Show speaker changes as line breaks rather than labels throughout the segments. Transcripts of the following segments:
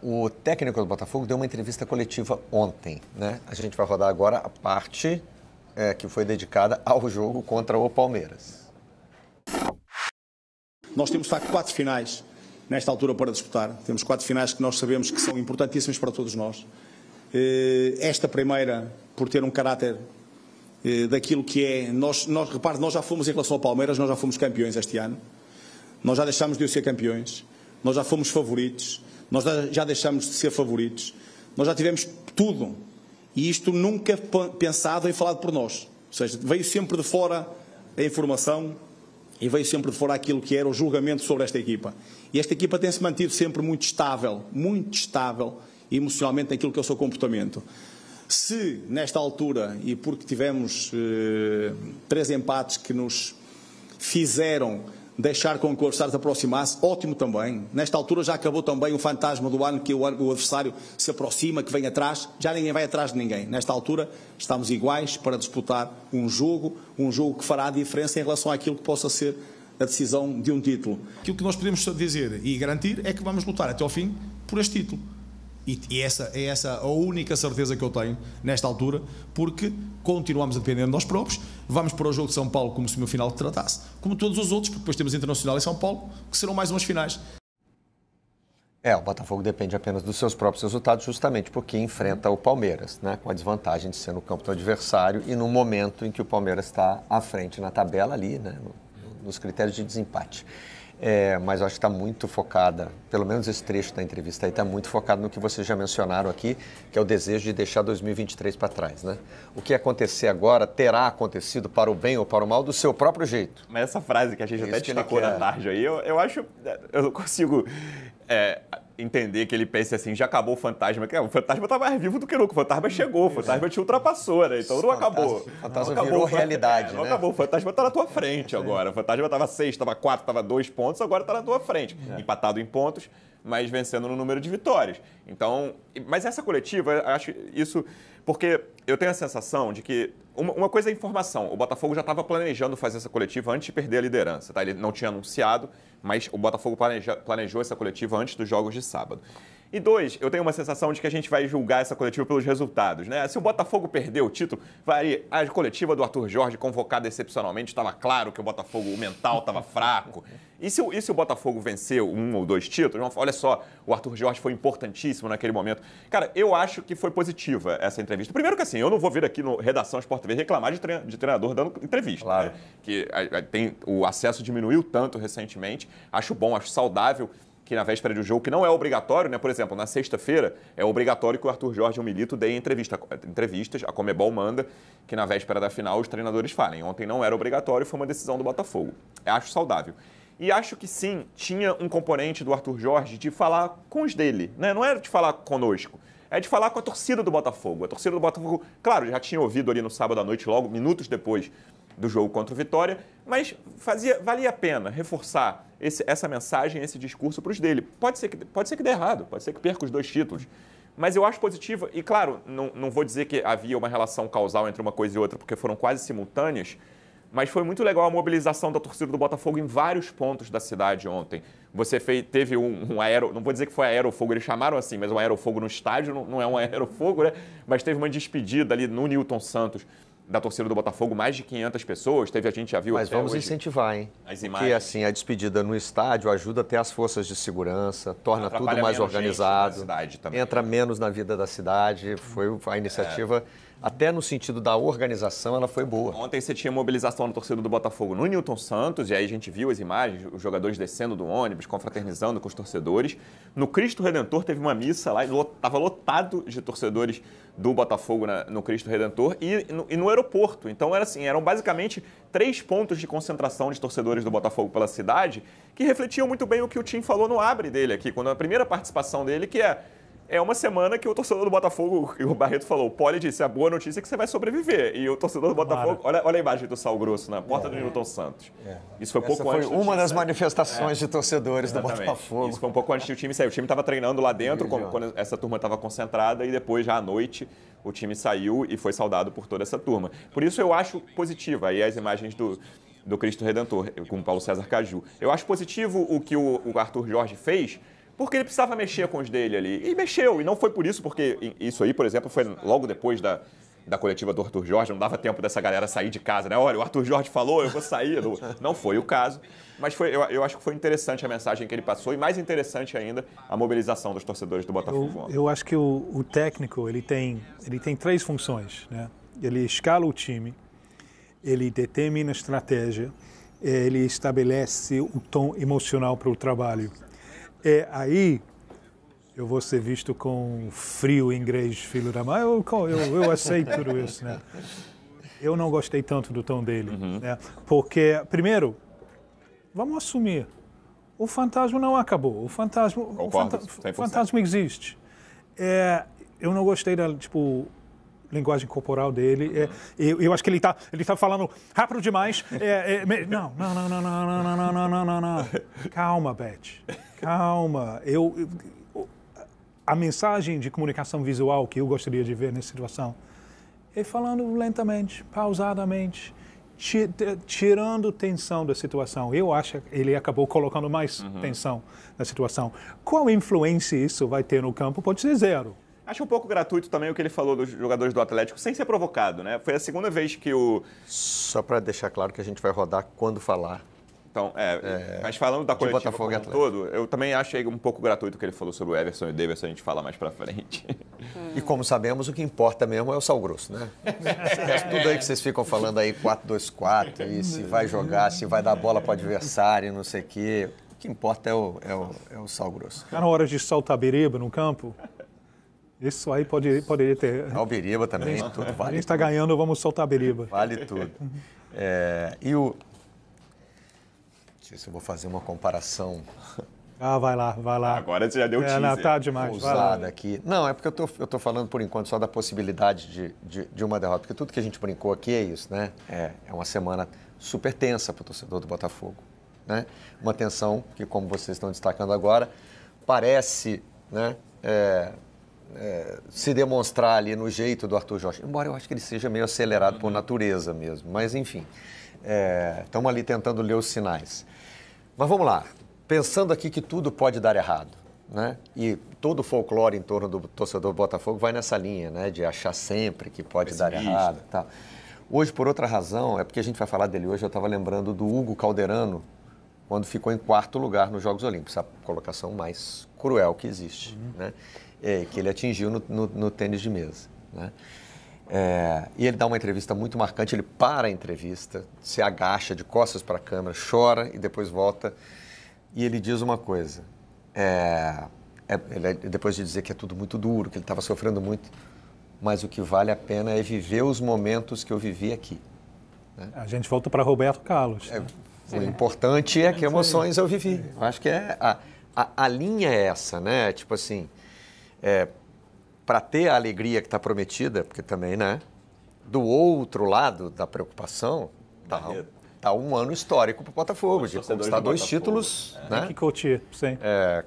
O técnico do Botafogo deu uma entrevista coletiva ontem, né? A gente vai rodar agora a
parte é, que foi dedicada ao jogo contra o Palmeiras. Nós temos, de facto, quatro finais nesta altura para disputar. Temos quatro finais que nós sabemos que são importantíssimas para todos nós. Eh, esta primeira, por ter um caráter eh, daquilo que é. Nós, nós, repare, nós já fomos em relação ao Palmeiras, nós já fomos campeões este ano. Nós já deixámos de ser campeões. Nós já fomos favoritos. Nós já deixamos de ser favoritos. Nós já tivemos tudo. E isto nunca pensado e falado por nós. Ou seja, veio sempre de fora a informação e veio sempre de fora aquilo que era o julgamento sobre esta equipa. E esta equipa tem-se mantido sempre muito estável, muito estável emocionalmente naquilo que é o seu comportamento. Se, nesta altura, e porque tivemos eh, três empates que nos fizeram deixar com que se aproximar-se, ótimo também. Nesta altura já acabou também o fantasma do ano que o, adversário se aproxima, que vem atrás, já ninguém vai atrás de ninguém. Nesta altura estamos iguais para disputar um jogo, um jogo que fará a diferença em relação àquilo que possa ser a decisão de um título. Aquilo que nós podemos dizer e garantir é que vamos lutar até ao fim por este título. E, e, essa é essa a única certeza que eu tenho nesta altura, porque continuamos a depender de nós próprios, vamos para o jogo de São Paulo como se o meu final tratasse, como todos os outros, porque depois temos Internacional e São Paulo, que serão mais umas finais.
É, o Botafogo depende apenas dos seus próprios resultados, justamente porque enfrenta o Palmeiras, né? com a desvantagem de ser no campo do adversário e no momento em que o Palmeiras está à frente na tabela ali, né? nos critérios de desempate. É, mas acho que está muito focada, pelo menos esse trecho da entrevista aí está muito focado no que vocês já mencionaram aqui, que é o desejo de deixar 2023 para trás, né? O que acontecer agora terá acontecido para o bem ou para o mal do seu próprio jeito. Mas essa frase que a gente Isso até
destacou na tarde aí, eu, eu acho, eu não consigo é, entender que ele pense assim, já acabou o fantasma. Que, é, o fantasma tá mais vivo do que nunca. O fantasma chegou, o fantasma te ultrapassou, né? Então não acabou. O fantasma não virou realidade, é, Não né? acabou. O fantasma tá na tua frente é, agora. O fantasma tava seis, tava quatro, tava dois pontos, agora tá na tua frente. É. Empatado em pontos, mas vencendo no número de vitórias. Então, mas essa coletiva, acho isso... Porque eu tenho a sensação de que uma, uma coisa é informação. O Botafogo já estava planejando fazer essa coletiva antes de perder a liderança. Tá? Ele não tinha anunciado, mas o Botafogo planeja, planejou essa coletiva antes dos jogos de sábado. E dois, eu tenho uma sensação de que a gente vai julgar essa coletiva pelos resultados, né? Se o Botafogo perdeu o título, varia. A coletiva do Arthur Jorge, convocada excepcionalmente, estava claro que o Botafogo, o mental estava fraco. E se, e se, o Botafogo venceu um ou dois títulos? Olha só, o Arthur Jorge foi importantíssimo naquele momento. Cara, eu acho que foi positiva essa entrevista. Primeiro que assim, eu não vou vir aqui no Redação Sport TV reclamar de, trein, de treinador dando entrevista. Claro. Né? Que a, a, tem, o acesso diminuiu tanto recentemente. Acho bom, acho saudável que na véspera de um jogo que não é obrigatório, né? Por exemplo, na sexta-feira é obrigatório que o Arthur Jorge e o Milito deem entrevista, entrevistas, a Comebol manda que na véspera da final os treinadores falem. Ontem não era obrigatório, foi uma decisão do Botafogo. Eu acho saudável. E acho que sim, tinha um componente do Arthur Jorge de falar com os dele, né? Não era de falar conosco é de falar com a torcida do Botafogo. A torcida do Botafogo, claro, já tinha ouvido ali no sábado à noite, logo minutos depois do jogo contra o Vitória, mas fazia, valia a pena reforçar esse, essa mensagem, esse discurso para os dele. Pode ser, que, pode ser que dê errado, pode ser que perca os dois títulos. Mas eu acho positivo, e claro, não, não vou dizer que havia uma relação causal entre uma coisa e outra, porque foram quase simultâneas, mas foi muito legal a mobilização da torcida do Botafogo em vários pontos da cidade ontem. Você fez, teve um, um aero, não vou dizer que foi aerofogo, eles chamaram assim, mas um aerofogo no estádio não, não é um aerofogo, né? Mas teve uma despedida ali no Newton Santos da torcida do Botafogo mais de 500 pessoas. Teve a gente já viu. Mas vamos hoje. incentivar, hein? As imagens. Porque
assim a despedida no estádio ajuda até as forças de segurança, torna Atrapalha tudo mais organizado, entra né? menos na vida da cidade. Foi a iniciativa. É até no sentido da
organização, ela foi boa. Ontem você tinha mobilização na torcida do Botafogo no Newton Santos, e aí a gente viu as imagens, os jogadores descendo do ônibus, confraternizando com os torcedores. No Cristo Redentor teve uma missa lá, estava lotado de torcedores do Botafogo na, no Cristo Redentor e no, e no, aeroporto. Então era assim, eram basicamente três pontos de concentração de torcedores do Botafogo pela cidade que refletiam muito bem o que o Tim falou no abre dele aqui, quando a primeira participação dele, que é é uma semana que o torcedor do Botafogo, e o Barreto falou, O Poli disse, é a boa notícia é que você vai sobreviver. E o torcedor do Botafogo, olha, olha a imagem do Sal Grosso na porta é, do Newton Santos. É. Isso foi um pouco Essa antes. Foi uma das manifestações é. de torcedores Exatamente. do Botafogo. Isso foi um pouco antes do time sair. O time estava treinando lá dentro, quando, quando essa turma estava concentrada, e depois, já à noite, o time saiu e foi saudado por toda essa turma. Por isso eu acho positiva aí as imagens do, do Cristo Redentor, com Paulo César Caju. Eu acho positivo o que o Arthur Jorge fez, porque ele precisava mexer com os dele ali. E mexeu, e não foi por isso, porque isso aí, por exemplo, foi logo depois da, da coletiva do Arthur Jorge, não dava tempo dessa galera sair de casa, né? Olha, o Arthur Jorge falou, eu vou sair. Não, foi o caso. Mas foi, eu, eu, acho que foi interessante a mensagem que ele passou e mais interessante ainda a mobilização dos torcedores do Botafogo.
Eu, eu acho que o, o, técnico ele tem, ele tem três funções, né? Ele escala o time, ele determina a estratégia, ele estabelece o tom emocional para o trabalho é, aí eu vou ser visto com frio inglês, filho da mãe. Eu, eu, eu aceito tudo isso, né? Eu não gostei tanto do tom dele, uhum. né? Porque, primeiro, vamos assumir, o fantasma não acabou. O fantasma, Concordo, o fantasma, o fantasma existe. É, eu não gostei da, tipo, linguagem corporal dele. É, eu, eu, acho que ele está ele tá falando rápido demais. É, é, não, não, não, não, não, não, não, não, não, não, não. Calma, Beth. Calma. Eu, eu, a mensagem de comunicação visual que eu gostaria de ver nessa situação é falando lentamente, pausadamente, tirando tensão da situação. Eu acho que ele acabou colocando mais uhum. tensão na situação. Qual influência isso vai ter no campo? Pode ser zero.
Acho um pouco gratuito também o que ele falou dos jogadores do Atlético, sem ser provocado, né? Foi a segunda vez que o. Só para deixar claro que a gente vai rodar quando falar. Então, é, é, mas falando da coletiva Botafogo como todo, eu também achei um pouco gratuito o que ele falou sobre o Everson e o Davidson, a gente fala mais pra frente. Hum. E como sabemos, o que importa mesmo é o sal grosso, né?
É. Tudo aí que
vocês ficam falando aí, 4-2-4, e se vai jogar, se vai dar bola pro adversário, não sei o quê. O que importa é o, é o, é o sal grosso.
na hora de saltar bereba no campo? Isso aí pode, poderia ter. Ao Beriba também, a gente, tudo vale. A gente está ganhando, vamos soltar a Beriba. Vale tudo. É, e o. Não sei
se eu vou fazer uma comparação.
Ah, vai lá, vai lá. Agora você já deu é, Não, tá demais, usada
aqui. Não, é porque eu tô, eu tô falando por enquanto só da possibilidade de, de, de, uma derrota, porque tudo que a gente brincou aqui é isso, né? É, é uma semana super tensa para o torcedor do Botafogo. Né? Uma tensão que, como vocês estão destacando agora, parece né, é, é, se demonstrar ali no jeito do Arthur Jorge, embora eu acho que ele seja meio acelerado por uhum. natureza mesmo, mas enfim, estamos é, ali tentando ler os sinais. Mas vamos lá, pensando aqui que tudo pode dar errado, né? E todo o folclore em torno do torcedor do Botafogo vai nessa linha, né? De achar sempre que pode dar errado e tal. Hoje, por outra razão, é porque a gente vai falar dele hoje, eu estava lembrando do Hugo Calderano, quando ficou em quarto lugar nos Jogos Olímpicos, a colocação mais cruel que existe, uhum. né? é, que ele atingiu no, no, no, tênis de mesa. Né? É, e ele dá uma entrevista muito marcante, ele para a entrevista, se agacha de costas para a câmera, chora e depois volta. E ele diz uma coisa, é, é ele, é, depois de dizer que é tudo muito duro, que ele estava sofrendo muito, mas o que vale a pena é viver os momentos que eu vivi aqui.
Né? A gente volta para Roberto Carlos. É, né?
É, o importante é que emoções eu vivi. Eu acho que é a, a, a linha é essa, né? Tipo assim, é, para ter a alegria que está prometida, porque também, né? Do outro lado da preocupação, tá, tá um ano histórico para o Botafogo, de conquistar dois Botafogo, títulos. É. Né? né? Que
Coutinho, sim. É,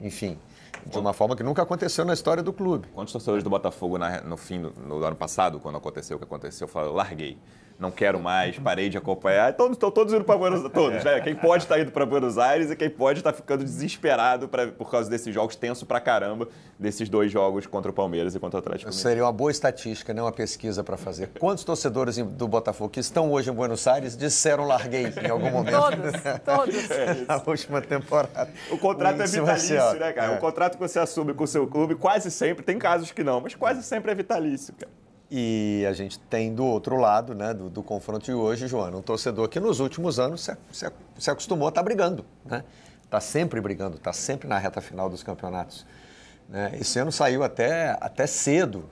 enfim, de uma forma que nunca aconteceu na história do clube. Quantos torcedores do Botafogo na, no fim do no ano passado, quando aconteceu o que aconteceu, falaram, larguei não quero mais, uhum. parei de acompanhar. Então, estão todos indo para Buenos Aires. Todos, né? Quem pode está indo para Buenos Aires e quem pode está ficando desesperado pra, por causa desses jogos, tenso pra caramba, desses dois jogos contra o Palmeiras e contra o Atlético Seria
uma boa estatística, né? uma pesquisa para fazer. Quantos torcedores do Botafogo que estão hoje em Buenos Aires disseram larguei em algum momento? Todos, todos.
Na é última temporada. O contrato o é vitalício, né, cara? É. O contrato que você assume com o seu clube quase sempre, tem casos que não, mas quase sempre é vitalício, cara.
E a gente tem do outro lado né, do, do confronto de hoje, Joana, um torcedor que nos últimos anos se, se, se acostumou a estar tá brigando. Está né? Tá sempre brigando, está sempre na reta final dos campeonatos. Né? Esse ano saiu até, até cedo,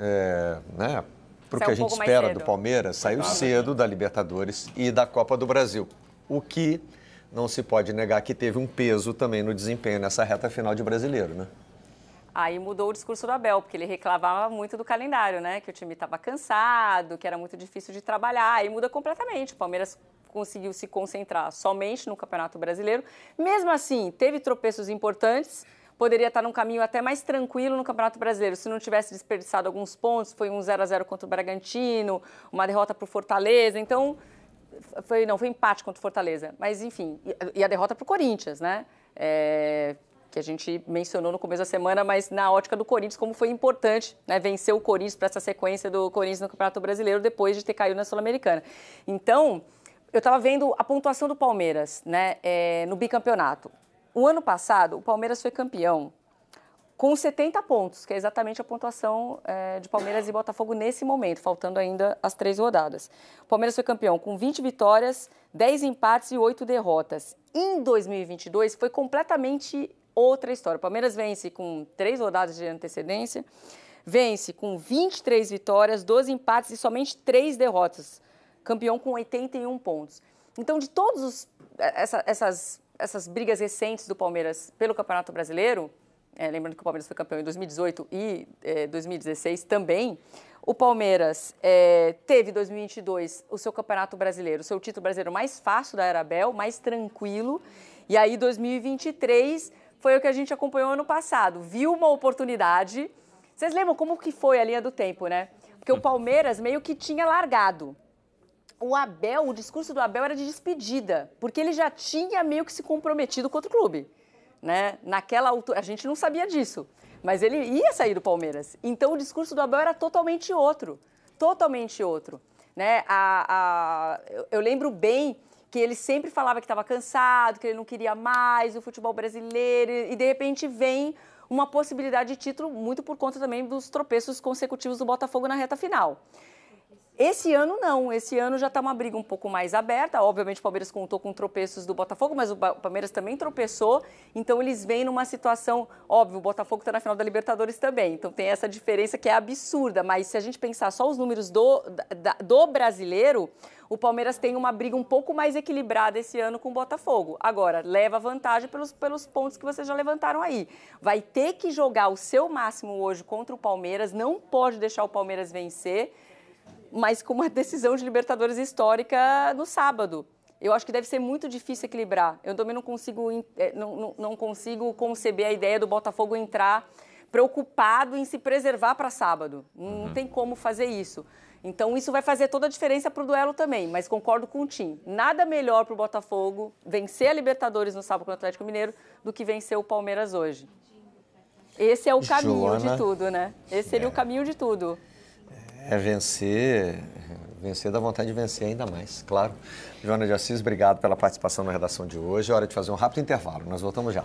é, né, para o que a gente um espera do Palmeiras, saiu cedo da Libertadores e da Copa do Brasil. O que não se pode negar que teve um peso também no desempenho nessa reta final de brasileiro. Né?
Aí mudou o discurso do Abel, porque ele reclamava muito do calendário, né? Que o time estava cansado, que era muito difícil de trabalhar. Aí muda completamente. O Palmeiras conseguiu se concentrar somente no Campeonato Brasileiro. Mesmo assim, teve tropeços importantes. Poderia estar num caminho até mais tranquilo no Campeonato Brasileiro. Se não tivesse desperdiçado alguns pontos, foi um 0 a 0 contra o Bragantino, uma derrota para o Fortaleza. Então, foi, não, foi empate contra o Fortaleza. Mas, enfim, e a derrota para o Corinthians, né? É, que a gente mencionou no começo da semana, mas na ótica do Corinthians, como foi importante né, vencer o Corinthians para essa sequência do Corinthians no Campeonato Brasileiro depois de ter caído na Sul-Americana. Então, eu estava vendo a pontuação do Palmeiras né, é, no bicampeonato. O ano passado, o Palmeiras foi campeão com 70 pontos, que é exatamente a pontuação é, de Palmeiras e Botafogo nesse momento, faltando ainda as três rodadas. O Palmeiras foi campeão com 20 vitórias, 10 empates e 8 derrotas. Em 2022, foi completamente outra história. O Palmeiras vence com três rodadas de antecedência, vence com 23 vitórias, 12 empates e somente três derrotas. Campeão com 81 pontos. Então, de todas é, essa, essas, essas brigas recentes do Palmeiras pelo Campeonato Brasileiro, é, lembrando que o Palmeiras foi campeão em 2018 e é, 2016 também, o Palmeiras é, teve 2022 o seu Campeonato Brasileiro, o seu título brasileiro mais fácil da Erabel, mais tranquilo. E aí 2023 foi o que a gente acompanhou ano passado. Viu uma oportunidade. Vocês lembram como que foi a linha do tempo, né? Porque o Palmeiras meio que tinha largado. O Abel, o discurso do Abel era de despedida, porque ele já tinha meio que se comprometido com outro clube, né? Naquela altura, a gente não sabia disso, mas ele ia sair do Palmeiras. Então o discurso do Abel era totalmente outro, totalmente outro, né? A, a, eu lembro bem que ele sempre falava que estava cansado, que ele não queria mais o futebol brasileiro e de repente vem uma possibilidade de título muito por conta também dos tropeços consecutivos do Botafogo na reta final. Esse ano não, esse ano já está uma briga um pouco mais aberta. Obviamente o Palmeiras contou com tropeços do Botafogo, mas o Palmeiras também tropeçou. Então eles vêm numa situação, óbvio, o Botafogo está na final da Libertadores também. Então tem essa diferença que é absurda. Mas se a gente pensar só os números do, da, do brasileiro, o Palmeiras tem uma briga um pouco mais equilibrada esse ano com o Botafogo. Agora, leva vantagem pelos, pelos pontos que vocês já levantaram aí. Vai ter que jogar o seu máximo hoje contra o Palmeiras, não pode deixar o Palmeiras vencer mas com uma decisão de Libertadores histórica no sábado. Eu acho que deve ser muito difícil equilibrar. Eu também não consigo, eh, não, não, não consigo conceber a ideia do Botafogo entrar preocupado em se preservar para sábado. Não uhum. tem como fazer isso. Então, isso vai fazer toda a diferença para o duelo também, mas concordo com o Tim. Nada melhor para o Botafogo vencer a Libertadores no sábado contra o Atlético Mineiro do que vencer o Palmeiras hoje. Esse é o caminho Joana, de tudo, né? Esse seria é. o caminho de tudo.
É vencer, vencer da vontade de vencer ainda mais, claro. Joana de Assis, obrigado pela participação na redação de hoje. É hora de fazer um rápido intervalo, nós voltamos já.